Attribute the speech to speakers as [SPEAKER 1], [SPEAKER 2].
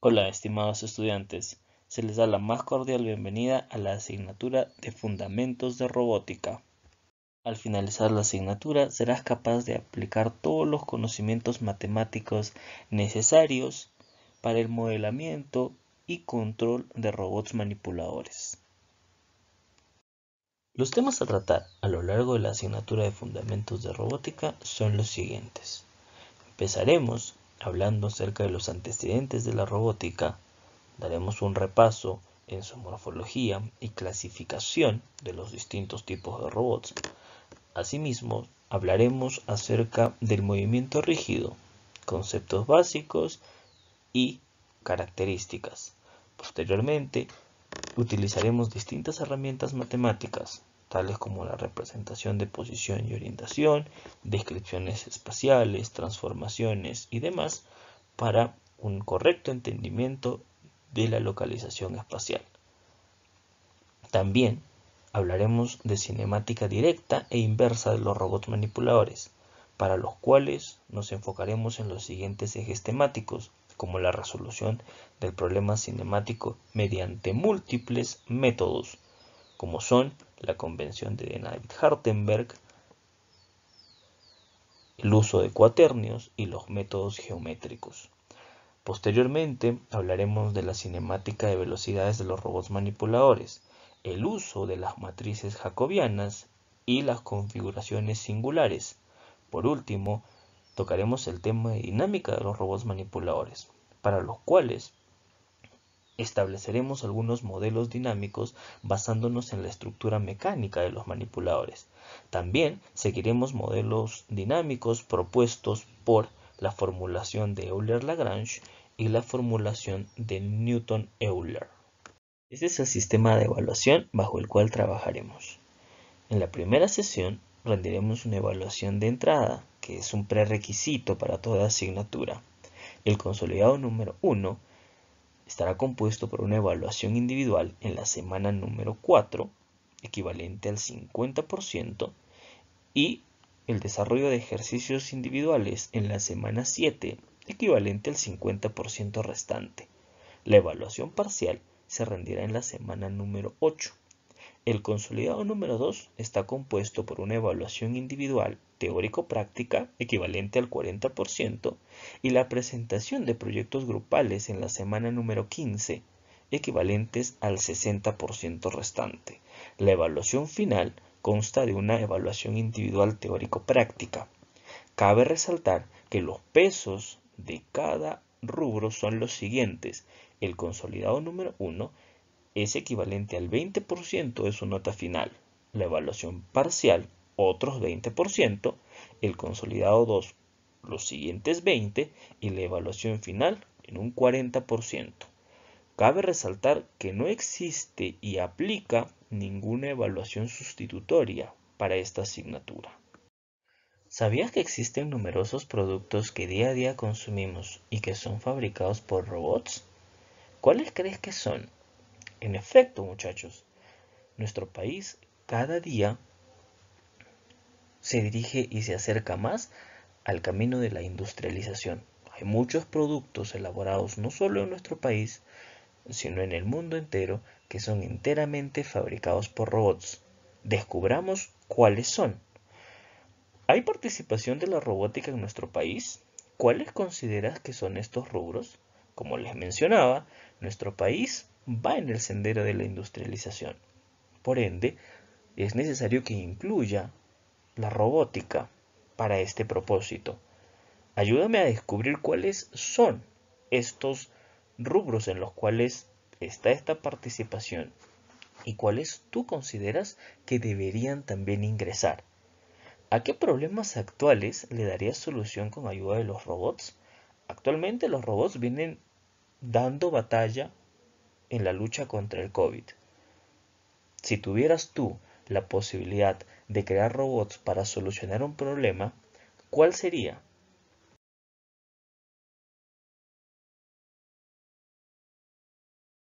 [SPEAKER 1] Hola, estimados estudiantes. Se les da la más cordial bienvenida a la asignatura de Fundamentos de Robótica. Al finalizar la asignatura serás capaz de aplicar todos los conocimientos matemáticos necesarios para el modelamiento y control de robots manipuladores. Los temas a tratar a lo largo de la asignatura de Fundamentos de Robótica son los siguientes. Empezaremos Hablando acerca de los antecedentes de la robótica, daremos un repaso en su morfología y clasificación de los distintos tipos de robots. Asimismo, hablaremos acerca del movimiento rígido, conceptos básicos y características. Posteriormente, utilizaremos distintas herramientas matemáticas tales como la representación de posición y orientación, descripciones espaciales, transformaciones y demás, para un correcto entendimiento de la localización espacial. También hablaremos de cinemática directa e inversa de los robots manipuladores, para los cuales nos enfocaremos en los siguientes ejes temáticos, como la resolución del problema cinemático mediante múltiples métodos, como son la Convención de David hartenberg el uso de cuaternios y los métodos geométricos. Posteriormente hablaremos de la cinemática de velocidades de los robots manipuladores, el uso de las matrices jacobianas y las configuraciones singulares. Por último, tocaremos el tema de dinámica de los robots manipuladores, para los cuales estableceremos algunos modelos dinámicos basándonos en la estructura mecánica de los manipuladores. También seguiremos modelos dinámicos propuestos por la formulación de Euler-Lagrange y la formulación de Newton-Euler. Este es el sistema de evaluación bajo el cual trabajaremos. En la primera sesión rendiremos una evaluación de entrada, que es un prerequisito para toda asignatura. El consolidado número 1 estará compuesto por una evaluación individual en la semana número 4, equivalente al 50%, y el desarrollo de ejercicios individuales en la semana 7, equivalente al 50% restante. La evaluación parcial se rendirá en la semana número 8. El consolidado número 2 está compuesto por una evaluación individual teórico-práctica equivalente al 40% y la presentación de proyectos grupales en la semana número 15 equivalentes al 60% restante. La evaluación final consta de una evaluación individual teórico-práctica. Cabe resaltar que los pesos de cada rubro son los siguientes. El consolidado número 1 es equivalente al 20% de su nota final, la evaluación parcial otros 20%, el consolidado 2 los siguientes 20 y la evaluación final en un 40%. Cabe resaltar que no existe y aplica ninguna evaluación sustitutoria para esta asignatura. ¿Sabías que existen numerosos productos que día a día consumimos y que son fabricados por robots? ¿Cuáles crees que son? En efecto, muchachos, nuestro país cada día se dirige y se acerca más al camino de la industrialización. Hay muchos productos elaborados no solo en nuestro país, sino en el mundo entero que son enteramente fabricados por robots. Descubramos cuáles son. ¿Hay participación de la robótica en nuestro país? ¿Cuáles consideras que son estos rubros? Como les mencionaba, nuestro país va en el sendero de la industrialización. Por ende, es necesario que incluya la robótica para este propósito. Ayúdame a descubrir cuáles son estos rubros en los cuales está esta participación y cuáles tú consideras que deberían también ingresar. ¿A qué problemas actuales le darías solución con ayuda de los robots? Actualmente los robots vienen dando batalla en la lucha contra el COVID. Si tuvieras tú la posibilidad de crear robots para solucionar un problema, ¿cuál sería?